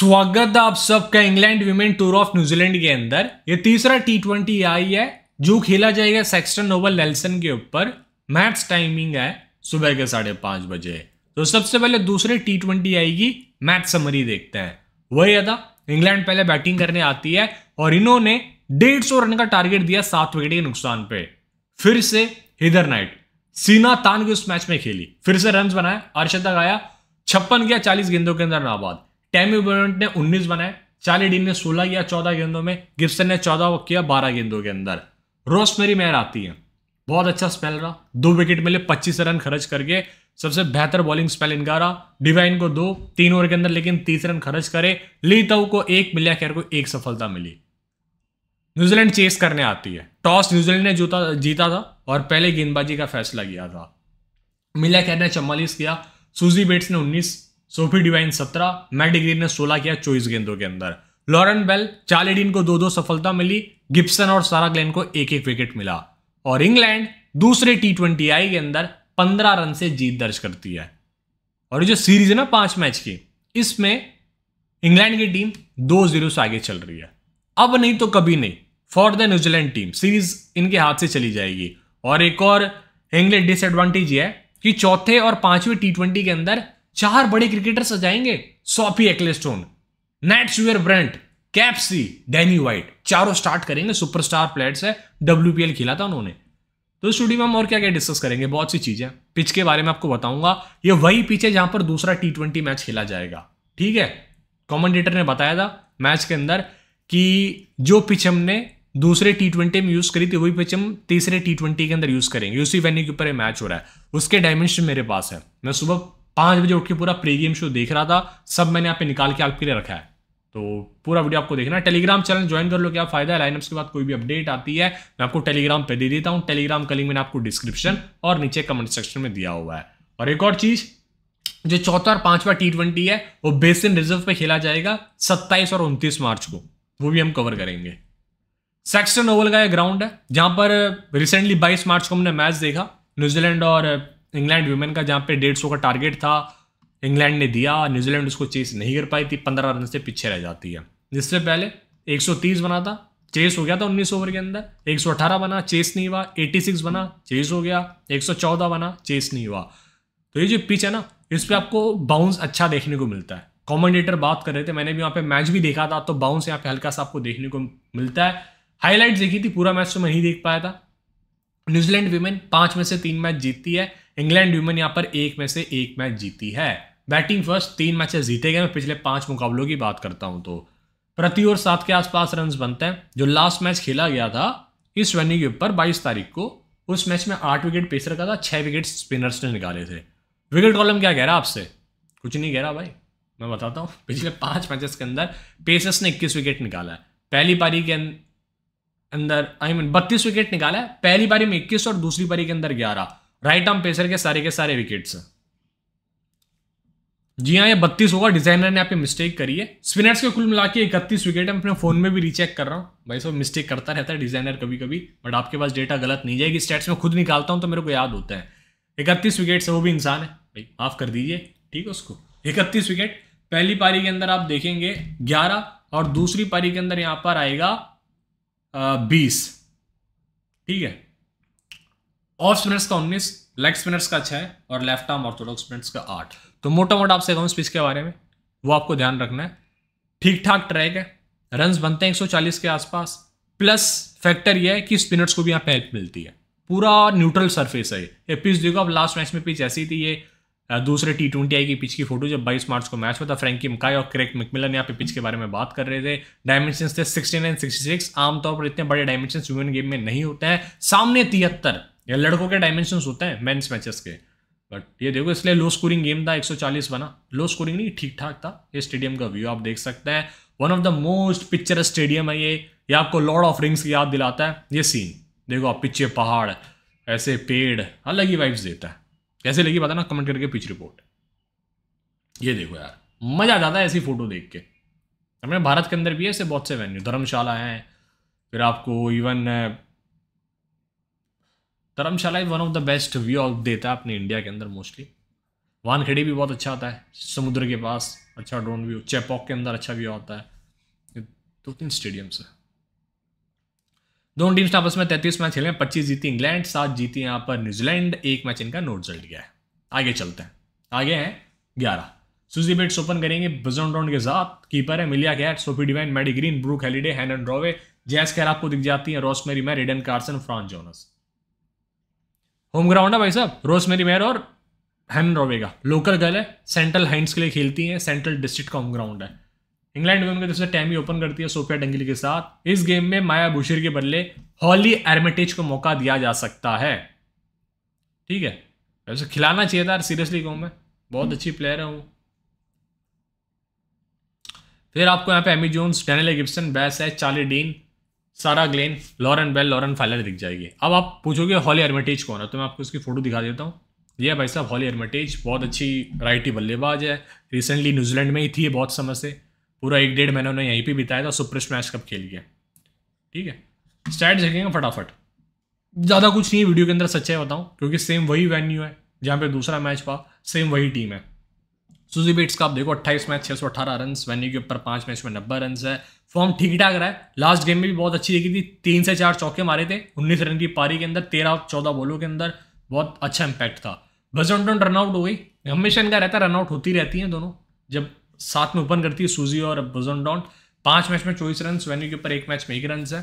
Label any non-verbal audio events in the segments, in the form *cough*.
स्वागत है आप सबका England women tour of New Zealand के अंदर ये तीसरा टी ट्वेंटी आई है जो खेला जाएगा सेक्सटन नोबल नेल्सन के ऊपर मैच टाइमिंग है सुबह के साढ़े पांच बजे तो सबसे पहले दूसरे टी ट्वेंटी आई की मैच समरी देखते हैं वही अदा इंग्लैंड पहले बैटिंग करने आती है और इन्होंने डेढ़ सौ रन का टारगेट दिया सात विकेट के नुकसान पे फिर से हिदर नाइट सीना तान के उस मैच में खेली फिर से रन बनाया अर्शद तक आया छप्पन गया चालीस गेंदों के अंदर नाबाद टैमी ब्रंट ने 19 बनाए चार्ली डीन ने 16 किया 14 गेंदों में गिब्सन ने 14 किया 12 गेंदों के अंदर रोस मेरी मेहर आती है बहुत अच्छा स्पेल रहा दो विकेट मिले 25 रन खर्च करके सबसे बेहतर बॉलिंग स्पेल इनका रहा डिवाइन को दो तीन ओवर के अंदर लेकिन तीस रन खर्च करे ली तव को एक मिलिया खैर को एक सफलता मिली न्यूजीलैंड चेस करने आती है टॉस न्यूजीलैंड ने जोता जीता था और पहले गेंदबाजी का फैसला किया था मिलिया खैर ने चवालीस किया सुजी बेट्स ने उन्नीस सोफी डिवाइन सत्रह मैट ग्रीन ने सोलह किया चौबीस गेंदों के अंदर लॉरेन बेल चार्लिडीन को दो दो सफलता मिली गिप्सन और सारा ग्लेन को एक एक विकेट मिला और इंग्लैंड दूसरे टी ट्वेंटी आई के अंदर पंद्रह रन से जीत दर्ज करती है और ये जो सीरीज है ना पांच मैच की इसमें इंग्लैंड की टीम दो जीरो से आगे चल रही है अब नहीं तो कभी नहीं for the New Zealand team series इनके हाथ से चली जाएगी और एक और इंग्लैंड डिसएडवांटेज है कि चौथे और पांचवें टी ट्वेंटी के अंदर चार बड़े क्रिकेटर सजाएंगे Sophie Ecclestone Nat Sciver Brunt Capsey Danni Wyatt चारों स्टार्ट करेंगे सुपरस्टार प्लेयर्स है डब्ल्यू खेला था उन्होंने तो स्टूडियो में हम और क्या क्या डिस्कस करेंगे बहुत सी चीज़ें पिच के बारे में आपको बताऊंगा ये वही पिच है जहां पर दूसरा टी ट्वेंटी मैच खेला जाएगा ठीक है कॉमेंटेटर ने बताया था मैच के अंदर कि जो पिच हमने दूसरे टी ट्वेंटी में यूज़ करी थी वही पिच हम तीसरे टी ट्वेंटी के अंदर यूज़ करेंगे उसी वेन्यू के ऊपर मैच हो रहा है उसके डायमेंशन मेरे पास है मैं सुबह पाँच बजे उठ के पूरा प्री गेम शो देख रहा था सब मैंने यहाँ पे निकाल के आपके लिए रखा है तो पूरा वीडियो आपको देखना है टेलीग्राम चैनल ज्वाइन कर लो क्या फायदा है लाइनअप्स के बाद कोई भी अपडेट आती है मैं आपको टेलीग्राम पे दे देता हूँ टेलीग्राम का लिंक मैंने आपको डिस्क्रिप्शन और नीचे कमेंट सेक्शन में दिया हुआ है और एक और चीज़ जो चौथा और पांचवा टी ट्वेंटी है वो बेसिन रिजर्व पे खेला जाएगा सत्ताईस और उनतीस मार्च को वो भी हम कवर करेंगे सेक्शन ओवल का यह ग्राउंड है जहां पर रिसेंटली बाईस मार्च को हमने मैच देखा न्यूजीलैंड और इंग्लैंड वुमेन का जहाँ पे डेढ़ सौ का टारगेट था इंग्लैंड ने दिया न्यूजीलैंड उसको चेस नहीं कर पाई थी पंद्रह रन से पीछे रह जाती है जिससे पहले 130 बना था चेस हो गया था 19 ओवर के अंदर 118 बना चेस नहीं हुआ 86 बना चेस हो गया 114 बना चेस नहीं हुआ तो ये जो पिच है ना इस पर आपको बाउंस अच्छा देखने को मिलता है कॉमेंडेटर बात कर रहे थे मैंने भी वहाँ पे मैच भी देखा था तो बाउंस यहाँ पे हल्का सा आपको देखने को मिलता है हाईलाइट देखी थी पूरा मैच तो मैं नहीं देख पाया था न्यूजीलैंड वीमेन पाँच में से तीन मैच जीतती है इंग्लैंड वीमेन यहाँ पर एक में से एक मैच जीती है बैटिंग फर्स्ट तीन मैचेस जीते गए मैं पिछले पांच मुकाबलों की बात करता हूं तो प्रति ओवर सात के आसपास रन बनते हैं जो लास्ट मैच खेला गया था इस वेन्यू के ऊपर बाईस तारीख को उस मैच में आठ विकेट पेसर का था छः विकेट स्पिनर्स ने निकाले थे विकेट कॉलम क्या कह रहा आपसे कुछ नहीं कह रहा भाई मैं बताता हूँ पिछले पाँच मैचेस के अंदर पेसर्स ने इक्कीस विकेट निकाला है पहली पारी के अं-, अंदर आई मीन बत्तीस विकेट निकाला है पहली पारी में इक्कीस और दूसरी पारी के अंदर ग्यारह राइट आर्म पेसर के सारे के सारे विकेट्स जी हाँ ये बत्तीस होगा डिजाइनर ने आप मिस्टेक करी है स्पिनर्स के कुल मिला के इकतीस विकेट है अपने फोन में भी रीचेक कर रहा हूँ भाई सब मिस्टेक करता रहता है डिजाइनर कभी कभी बट आपके पास डेटा गलत नहीं जाएगी स्टेट्स में खुद निकालता हूँ तो मेरे को याद होता है इकतीस विकेट से वो भी इंसान है भाई माफ़ कर दीजिए ठीक है उसको इकतीस विकेट पहली पारी के अंदर आप देखेंगे ग्यारह और दूसरी पारी के अंदर यहाँ पर आएगा बीस ठीक है ऑफ स्पिनर्स का उन्नीस लेग स्पिनर्स का छः और लेफ्ट आर्म ऑर्थोडॉक्स स्पिनर्स का आठ तो मोटा मोटा आपसे कहूँ स्पिच के बारे में वो आपको ध्यान रखना है ठीक ठाक ट्रैक है रन्स बनते हैं 140 के आसपास प्लस फैक्टर ये है कि स्पिनर्स को भी यहाँ पे हेल्प मिलती है पूरा न्यूट्रल सरफेस है ये पिच देखो अब लास्ट मैच में पिच ऐसी थी ये दूसरे टी ट्वेंटी आई की पिच की फोटो जब 22 मार्च को मैच हुआ था फ्रेंकी मकाई और क्रेक मिकमिलन यहाँ पे पिच के बारे में बात कर रहे थे डायमेंशन थे सिक्सटी नाइन सिक्सटी सिक्स आमतौर पर इतने बड़े डायमेंशन ह्यूमन गेम में नहीं होते हैं सामने तिहत्तर या लड़कों के डायमेंशन होते हैं मेन्स मैचेस के बट ये देखो इसलिए लो स्कोरिंग गेम था 140 बना लो स्कोरिंग नहीं ठीक ठाक था ये स्टेडियम का व्यू आप देख सकते हैं one of the most picture stadium है ये ये आपको लॉर्ड ऑफ रिंग्स की याद दिलाता है ये सीन देखो आप पीछे पहाड़ ऐसे पेड़ अलग ही वाइब्स देता है कैसे लगी पता ना कमेंट करके पिच रिपोर्ट ये देखो यार मज़ा आ जाता है ऐसी फ़ोटो देख के अपने भारत के अंदर भी ऐसे बहुत से वेन्यू धर्मशाला हैं फिर आपको even Dharamshala one of the best view देता है अपने इंडिया के अंदर मोस्टली वानखेड़ी भी बहुत अच्छा आता है समुद्र के पास अच्छा ड्रोन व्यू चेपॉक के अंदर अच्छा व्यू आता है दो तीन स्टेडियम्स है दोनों टीम्स ने आपस में तैतीस मैच खेले हैं पच्चीस जीती इंग्लैंड सात जीती यहाँ पर न्यूजीलैंड एक मैच इनका नोट रिजल्ट गया है आगे चलते हैं आगे हैं ग्यारह सुजी बेट्स ओपन करेंगे बजन राउंड के साथ कीपर है Amelia Kerr Sophie Devine Maddy Green Brooke Halliday Hannah Rowe Jess Kerr आपको दिख जाती है Rosemary Mair Eden Carson Fran Jonas home ground है भाई साहब रोस मेरी मेयर और हैन रोवेगा लोकल गर्ल है सेंट्रल हाइंड्स के लिए खेलती हैं सेंट्रल डिस्ट्रिक्ट का होम ग्राउंड है इंग्लैंड में उनके जैसे टैमी ओपन करती है सोफिया डंगली के साथ इस गेम में माया बुशीर के बदले हॉली एरमेटेज को मौका दिया जा सकता है ठीक है वैसे खिलाना चाहिए था सीरियसली कहूँ मैं बहुत अच्छी प्लेयर है वो फिर आपको यहाँ पे Amy Jones Danielle Gibson Bess है Charlie Dean Sarah Glenn Lauren Bell Lauren Filer दिख जाएगी अब आप पूछोगे हॉली एर्मेटेज कौन है तो मैं आपको उसकी फ़ोटो दिखा देता हूँ ये भाई साहब हॉली एर्मेटेज बहुत अच्छी राइटी बल्लेबाज है रिसेंटली न्यूजीलैंड में ही थी बहुत समय से पूरा एक डेढ़ महीने उन्होंने यहीं पर बिताया था सुपर मैच कप खेल गया ठीक है स्टैट देखेंगे फटाफट ज़्यादा कुछ नहीं है वीडियो के अंदर सच्चाई बताऊँ क्योंकि सेम वही वेन्यू है जहाँ पे दूसरा मैच हुआ सेम वही टीम है सुजी बेट्स का आप देखो अट्ठाईस मैच छः सौ रन वेन्यू के ऊपर पाँच मैच में नब्बे रन है फॉर्म ठीक ठाक रहा है लास्ट गेम में भी बहुत अच्छी देखी थी तीन से चार चौके मारे थे उन्नीस रन की पारी के अंदर तेरह चौदह बॉलों के अंदर बहुत अच्छा इम्पैक्ट था डॉन रनआउट हो गई हमेशा इनका रहता है रनआउट होती रहती हैं दोनों जब साथ में ओपन करती है सूजी और बजन डॉन्ट पाँच मैच में चौबीस रन वेन्यू के ऊपर एक मैच में एक रन है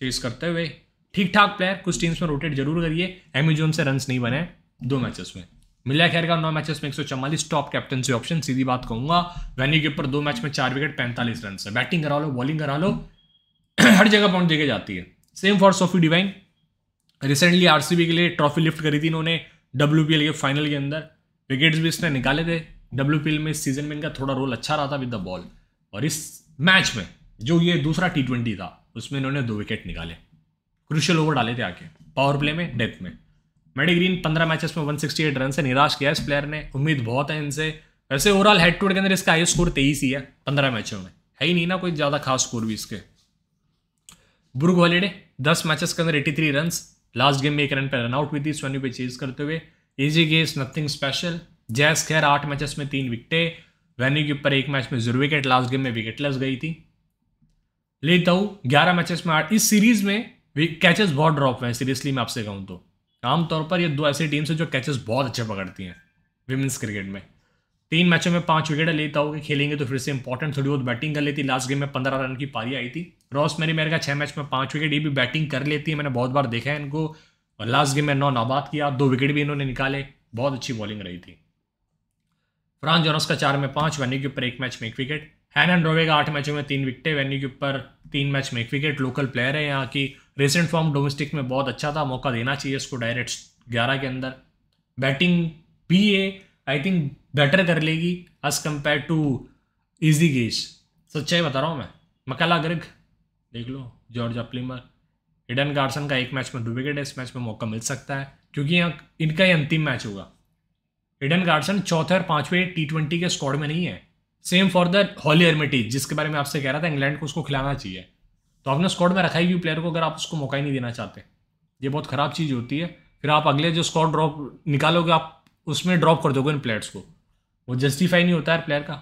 चेस करते हुए ठीक ठाक प्लेयर कुछ टीम्स में रोटेट जरूर करिए एमी जोन से रन नहीं बने दो मैचेस में मिला खैर का नौ मैचेस में एक सौ टॉप कैप्टनसी ऑप्शन सीधी बात कहूंगा वैनी के ऊपर दो मैच में चार विकेट पैंतालीस रन है बैटिंग करा लो बॉलिंग करा लो *clears throat* हर जगह पॉइंट देखे जाती है same for Sophie Devine recently RCB के लिए ट्रॉफी लिफ्ट करी थी इन्होंने डब्ल्यू के फाइनल के अंदर विकेट्स भी इसने निकाले थे डब्ल्यू में इस सीजन में इनका थोड़ा रोल अच्छा रहा था विद द बॉल और इस मैच में जो ये दूसरा टी था उसमें इन्होंने दो विकेट निकाले क्रुशियल ओवर डाले थे आके पावर प्ले में डेथ में ग्रीन पंद्रह मैचेस में वन सिक्सटी एट रन से निराश किया इस प्लेयर ने उम्मीद बहुत है इनसे वैसे ओवरऑल हेड टू हेड के अंदर इसका हाई स्कोर तेईस ही है पंद्रह मैचों में है ही नहीं ना कोई ज़्यादा खास स्कोर भी इसके बुर्ग हॉलीडे दस मैचेस के अंदर eighty three run last game में एक रन पर रन आउट हुई थी सोनी पे चेज करते हुए एजी गेस नथिंग स्पेशल जैस खैर आठ मैचेस में तीन विकटे वेन्यू के ऊपर एक मैच में जीरो विकेट लास्ट गेम में लस गई थी लेता हूँ ग्यारह मैचेस में आठ इस सीरीज में कैचेस बहुत ड्रॉप हुए हैं सीरियसली मैं आपसे कहूँ तो आमतौर पर ये दो ऐसी टीम्स हैं जो कैचेस बहुत अच्छे पकड़ती हैं विमेंस क्रिकेट में तीन मैचों में पांच विकेट लेता होगा खेलेंगे तो फिर से इंपॉर्टेंट थोड़ी बहुत बैटिंग कर लेती लास्ट गेम में पंद्रह रन की पारी आई थी रॉस मेरी मेरे का छः मैच में पाँच विकेट ये भी बैटिंग कर लेती है मैंने बहुत बार देखा है इनको और लास्ट गेम में नौ नाबाद किया दो विकेट भी इन्होंने निकाले बहुत अच्छी बॉलिंग रही थी फ्रांस जोनस का चार में पाँच वेन्यू के ऊपर एक मैच में एक विकेट हैन एंड रोवे का आठ मैचों में तीन विकेटें वेन्यू के ऊपर तीन मैच में एक विकेट लोकल प्लेयर है यहाँ की रिसेंट फॉर्म डोमेस्टिक में बहुत अच्छा था मौका देना चाहिए उसको डायरेक्ट ग्यारह के अंदर बैटिंग भी ये आई थिंक बेटर कर लेगी as compared to Izzy Gaze सच्चाई बता रहा हूँ मैं मकला गर्ग देख लो जॉर्ज अपलिमर हिडन गार्सन का एक मैच में दो विकेट है इस मैच में मौका मिल सकता है क्योंकि यहाँ इनका ही अंतिम मैच होगा हिडन गार्सन चौथे और पाँचवें टी ट्वेंटी के स्क्वाड में नहीं है same for the Holly Armitage जिसके बारे में आपसे कह रहा था इंग्लैंड को उसको खिलाना चाहिए तो आपने स्कॉड में रखा ही क्यों प्लेयर को अगर आप उसको मौका ही नहीं देना चाहते ये बहुत ख़राब चीज़ होती है फिर आप अगले जो स्कॉड ड्रॉप निकालोगे आप उसमें ड्रॉप कर दोगे इन प्लेयर्स को वो जस्टिफाई नहीं होता है प्लेयर का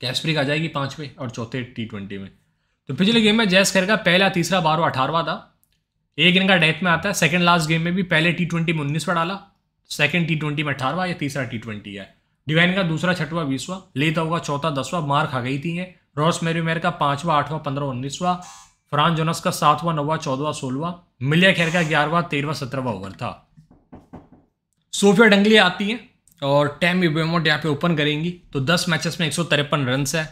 कैसप्रिक आ जाएगी पाँचवें और चौथे टी ट्वेंटी में तो पिछले गेम में जैस खेर का पहला तीसरा बारह अठारहवा था एक इनका डेथ में आता है सेकंड लास्ट गेम में भी पहले टी ट्वेंटी में उन्नीसवा डाला सेकंड टी ट्वेंटी में अठारहवा या तीसरा टी ट्वेंटी है डिवाइन का दूसरा छठवा बीसवा लेता हुआ चौथा दसवा मार खा गई थी रॉस मेरी मेर का पांचवा आठवां पंद्रह उन्नीसवा फ्रांस जोनस का सातवां नौवा चौदवा सोलवा मिलिया खैर का ग्यारहवा तेरहवा सत्रहवा ओवर था सोफिया डंगली आती है और टैम इवेमोट यहाँ पे ओपन करेंगी तो दस मैचेस में एक सौ तिरपन रन है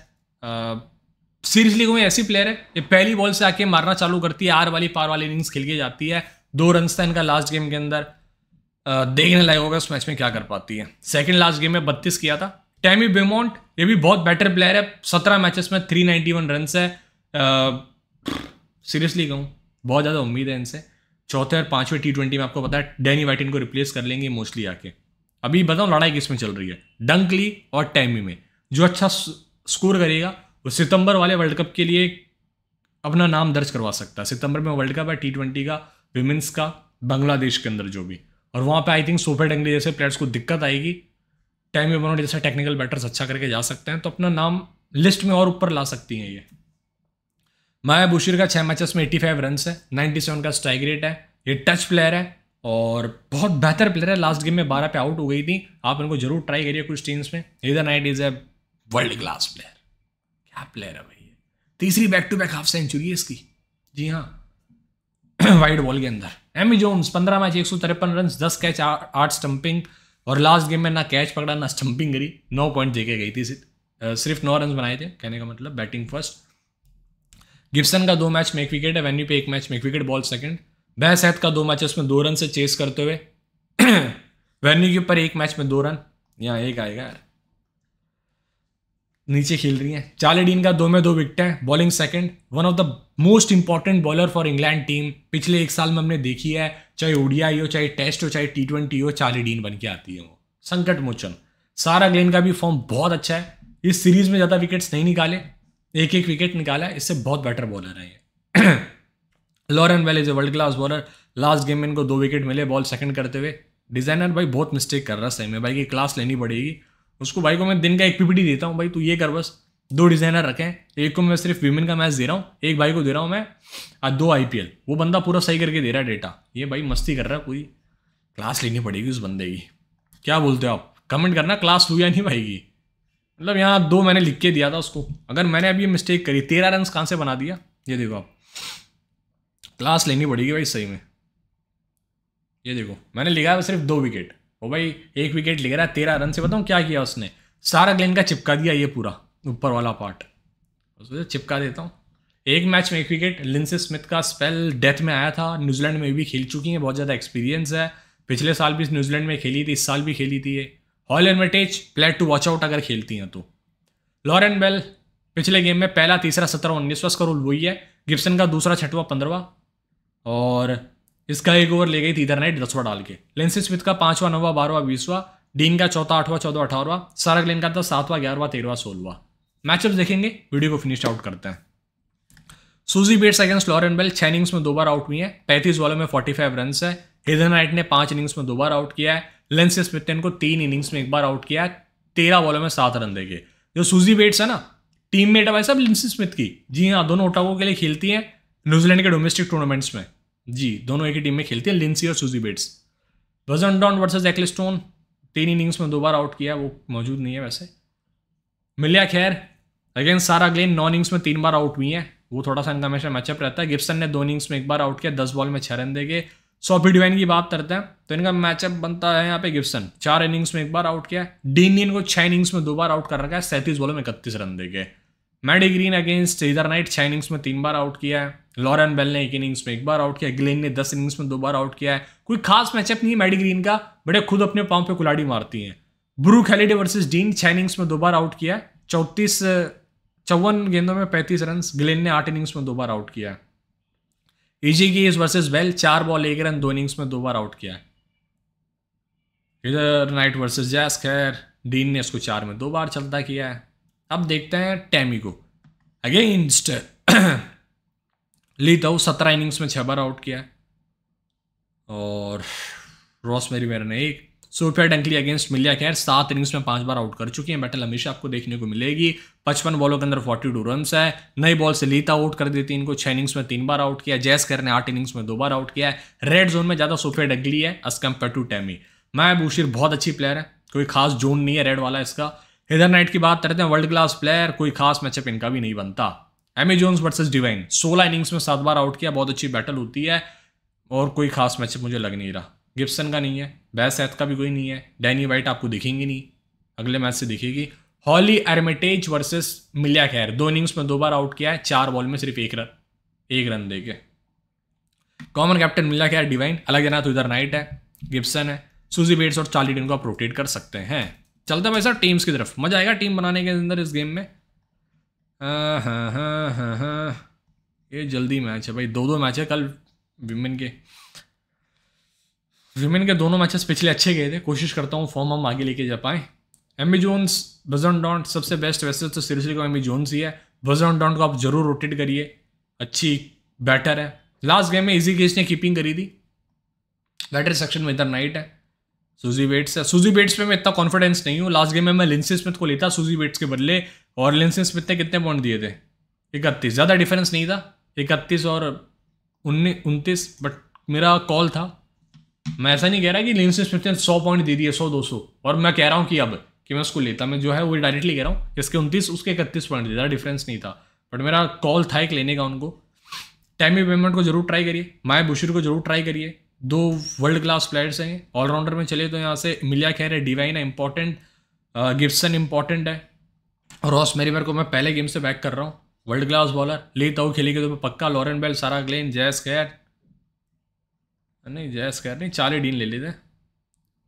सीरीज लीग में ऐसी प्लेयर है ये पहली बॉल से आके मारना चालू करती है आर वाली पार वाली इनिंग्स खेल के जाती है दो रन था इनका लास्ट गेम के अंदर देखने लायक होगा उस मैच में क्या कर पाती है सेकेंड लास्ट गेम में बत्तीस किया था टैमी बेमोंट ये भी बहुत बेटर प्लेयर है सत्रह मैचेस में थ्री नाइन्टी वन रन है सीरियसली कहूँ बहुत ज़्यादा उम्मीद है इनसे चौथे और पांचवें टी ट्वेंटी में आपको पता है डैनी वाइटिन को रिप्लेस कर लेंगे मोस्टली आके अभी बताऊँ लड़ाई किस में चल रही है डंकली और टैमी में जो अच्छा स्कोर करेगा वो सितंबर वाले वर्ल्ड कप के लिए अपना नाम दर्ज करवा सकता है सितंबर में वर्ल्ड कप है टी ट्वेंटी का विमेंस का बांग्लादेश के अंदर जो भी और वहाँ पे आई थिंक सोफे डंगली जैसे प्लेयर्स को दिक्कत आएगी टाइम बनो जैसा टेक्निकल बैटर्स अच्छा करके जा सकते हैं तो अपना नाम लिस्ट में और ऊपर ला सकती हैं ये माया बुशीर का छः मैचेस में 85 फाइव रन है सेवन का स्ट्राइक रेट है ये टच प्लेयर है और बहुत बेहतर प्लेयर है लास्ट गेम में बारह पे आउट हो गई थी आप इनको जरूर ट्राई करिए कुछ टीम्स में Heather Knight is a world class player क्या प्लेयर है भाई तीसरी back to back half century है इसकी जी हाँ वाइड *clears throat* बॉल के अंदर एमी जोन्स पंद्रह मैच एक सौ तिरपन रन दस कैच आठ स्टंपिंग और लास्ट गेम में ना कैच पकड़ा ना स्टंपिंग करी नौ पॉइंट देके गई थी सिर्फ सिर्फ नौ रन बनाए थे कहने का मतलब बैटिंग फर्स्ट गिब्सन का दो मैच में एक विकेट है वेन्यू पे एक मैच में एक विकेट बॉल सेकंड हैथ का दो मैच उसमें दो रन से चेस करते हुए वेन्यू *clears throat* के ऊपर एक मैच में दो रन यहाँ एक आएगा यार नीचे खेल रही हैं चालेडीन का दो में दो विकेट है bowling second one of the most important bowler for England team पिछले एक साल में हमने देखी है चाहे ओडियाई हो चाहे टेस्ट हो चाहे टी ट्वेंटी हो चालेडीन बन के आती है वो संकट मोचन सारा ग्लेन का भी फॉर्म बहुत अच्छा है इस सीरीज में ज़्यादा विकेट्स नहीं निकाले एक एक विकेट निकाला इससे बहुत बेटर बॉलर है ये Lauren Bell is a world class bowler last game में इनको दो विकेट मिले बॉल सेकंड करते हुए डिजाइनर भाई बहुत मिस्टेक कर रहा है सही में भाई की क्लास लेनी पड़ेगी उसको भाई को मैं दिन का एक पीपीटी देता हूँ भाई तू ये कर बस दो डिज़ाइनर रखें एक को मैं सिर्फ वीमेन का मैच दे रहा हूँ एक भाई को दे रहा हूँ मैं आज दो आई वो बंदा पूरा सही करके दे रहा है डेटा ये भाई मस्ती कर रहा है पूरी क्लास लेनी पड़ेगी उस बंदे की क्या बोलते हो आप कमेंट करना क्लास हुई या नहीं भाई की मतलब यहाँ दो मैंने लिख के दिया था उसको अगर मैंने अभी ये मिस्टेक करी तेरह रन कहाँ से बना दिया ये देखो आप क्लास लेनी पड़ेगी भाई सही में ये देखो मैंने लिखा है सिर्फ दो विकेट वो भाई एक विकेट ले रहा है तेरह रन से बताऊँ क्या किया उसने सारा ग्लेन का चिपका दिया ये पूरा ऊपर वाला पार्ट उसमें चिपका देता हूँ एक मैच में एक विकेट लिंसे स्मिथ का स्पेल डेथ में आया था न्यूजीलैंड में भी खेल चुकी हैं बहुत ज़्यादा एक्सपीरियंस है पिछले साल भी न्यूजीलैंड में खेली थी इस साल भी खेली थी ये हॉल एडवर्टेज प्लेट टू वॉच आउट अगर खेलती हैं तो लॉरेन बेल पिछले गेम में पहला तीसरा सत्रह उन्नीसवा स्कोर वही है गिप्सन का दूसरा छठवा पंद्रवा और इसका एक ओवर ले गई थी इधर नाइट दसवा डाल के लेंसी स्मिथ का पांचवा नौवा बारवा बीसवा डीन का चौथा आठवा चौदह अठारवा सारा ग्लेन का था सातवा ग्यारहवा तेरहवा सोलवा मैचअप देखेंगे वीडियो को फिनिश आउट करते हैं Suzie Bates against Lauren Bell छह इनिंग्स में दो बार आउट हुई है पैंतीस बॉलों में फोर्टी फाइव रन है हेदर नाइट ने पांच इनिंग्स में दो बार आउट किया है लेंस ने इनको तीन इनिंग्स में एक बार आउट किया है तेरह बॉलों में सात रन देखे जो सूजी बेट्स है ना टीम मेट है भाई साहब लिंसी स्मिथ की जी हाँ दोनों ओटावो के लिए खेलती हैं न्यूजीलैंड के डोमेस्टिक टूर्नामेंट्स में जी दोनों एक ही टीम में खेलते हैं लिंसी और सुजी बेट्स वजन डॉन वर्सेज एक्लिस्टोन तीन इनिंग्स में दो बार आउट किया वो मौजूद नहीं है वैसे मिलिया खैर अगेन सारा ग्लेन नौ इनिंग्स में तीन बार आउट हुई है वो थोड़ा सा इनका हमेशा मैचअप रहता है गिप्सन ने दो इनिंग्स में एक बार आउट किया दस बॉल में छः रन दे गए सॉफी डिवाइन की बात करते हैं तो इनका मैचअप बनता है यहाँ पे गिप्सन चार इनिंग्स में एक बार आउट किया डीन ने इनको छः इनिंग्स में दो बार आउट कर रखा है सैंतीस बॉलों में इकतीस रन दे गए Maddy Green against Heather Knight छः इनिंग्स में तीन बार आउट किया है लॉरेन बेल ने एक इनिंग्स में एक बार आउट किया ग्लेन ने दस इनिंग्स में दो बार आउट किया है कोई खास मैचअप नहीं है मैडी ग्रीन का बड़े खुद अपने पाँव पे कुलाड़ी मारती हैं ब्रू खेलेडे वर्सेज डीन छः इनिंग्स में दो बार आउट किया है चौंतीस चौवन गेंदों में पैंतीस रन ग्लेन ने आठ इनिंग्स में दो बार आउट किया है ईजी गेज वर्सेज बेल चार बॉल एक रन दो इनिंग्स में दो बार आउट किया है इधर नाइट वर्सेज जैस खैर डीन ने इसको चार में दो बार चलता किया है अब देखते हैं टैमी को अगेंस्ट ली हूँ सत्रह इनिंग्स में छः बार आउट किया है और रॉस मेरी मेरे ने एक सोफिया डंकली अगेंस्ट मिलिया खैर सात इनिंग्स में पांच बार आउट कर चुकी है बैटल हमेशा आपको देखने को मिलेगी पचपन बॉलों के अंदर फोर्टी टू रन है नई बॉल से लीता आउट कर देती इनको छह इनिंग्स में तीन बार आउट किया जैस खैर ने आठ इनिंग्स में दो बार आउट किया है रेड जोन में ज़्यादा सोफिया डंकली है एज कम्पेयर टू टैमी मैं बुशीर बहुत अच्छी प्लेयर है कोई खास जोन नहीं है रेड वाला इसका हिदर नाइट की बात करते हैं वर्ल्ड क्लास प्लेयर कोई खास मैचअप इनका भी नहीं बनता एमेजोन्स वर्सेस डिवाइन सोलह इनिंग्स में सात बार आउट किया बहुत अच्छी बैटल होती है और कोई खास मैचअप मुझे लग नहीं रहा गिप्सन का नहीं है बैस एथ का भी कोई नहीं है डैनी वाइट आपको दिखेंगी नहीं अगले मैच से दिखेगी हॉली एरमेटेज वर्सेस मिलिया खैर दो इनिंग्स में दो बार आउट किया है चार बॉल में सिर्फ एक रन एक रन दे के कॉमन कैप्टन मिलिया खैर डिवाइन अलग जाना तो इधर नाइट है गिप्सन है सुजी बेट्स और चार्ली डिन को आप रोटेट कर सकते हैं चलते भाई साहब टीम्स की तरफ मजा आएगा टीम बनाने के अंदर इस गेम में हाँ, हाँ, हाँ, ये जल्दी मैच है भाई दो दो मैच है कल विमेन के विमेन के दोनों मैचेस पिछले अच्छे गए थे कोशिश करता हूँ फॉर्म हम आगे लेके जा पाएँ एमी जोन्स बजन डॉन्ट सबसे बेस्ट वैसे तो सीरियसली को एमी जोन्स ही है बजन डॉन्ट को आप जरूर रोटेट करिए अच्छी बैटर है लास्ट गेम में इजी केस ने कीपिंग करी थी बैटर सेक्शन में इधर नाइट है सूजी बेट्स है सूजी बेट्स पे मैं इतना कॉन्फिडेंस नहीं हूँ लास्ट गेम में मैं लिंसिस स्मिथ को लेता सूजी बेट्स के बदले और लिंसिस कितने पॉइंट दिए थे इकतीस ज़्यादा डिफरेंस नहीं था इकतीस और उन्नीस उनतीस बट मेरा कॉल था मैं ऐसा नहीं कह रहा कि लिंसिस पित्ते ने सौ पॉइंट दे दिए सौ दो सौ और मैं कह रहा हूँ कि अब कि मैं उसको लेता मैं जो है वो डायरेक्टली कह रहा हूँ इसके उनतीस उसके इकतीस पॉइंट ज़्यादा डिफरेंस नहीं था बट मेरा कॉल था एक लेने का उनको टैमी पेमेंट को जरूर ट्राई करिए माया बुशर को जरूर ट्राई करिए दो वर्ल्ड क्लास प्लेयर्स हैं ऑलराउंडर में चले तो यहाँ से मिलिया खैर है डिवाइन है इंपॉर्टेंट गिफ्सन इंपॉर्टेंट है रॉस मेरीवर को मैं पहले गेम से बैक कर रहा हूँ वर्ल्ड क्लास बॉलर ली ताऊ खेलेगी तो मैं पक्का लॉरेन बेल सारा ग्लेन जैस खैर नहीं जैस खैर नहीं चार डीन ले लेते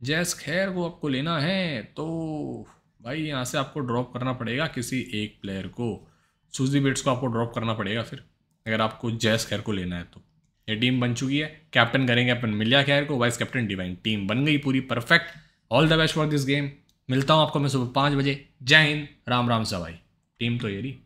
जैस खैर को आपको लेना है तो भाई यहाँ से आपको ड्रॉप करना पड़ेगा किसी एक प्लेयर को सुजी बेट्स को आपको ड्रॉप करना पड़ेगा फिर अगर आपको जैस खैर को लेना है तो ये टीम बन चुकी है कैप्टन करेंगे अपन मिलिया खैर को वाइस कैप्टन डिवाइन टीम बन गई पूरी perfect all the best for this game मिलता हूँ आपको मैं सुबह पाँच बजे जय हिंद राम राम सवाई टीम तो ये रही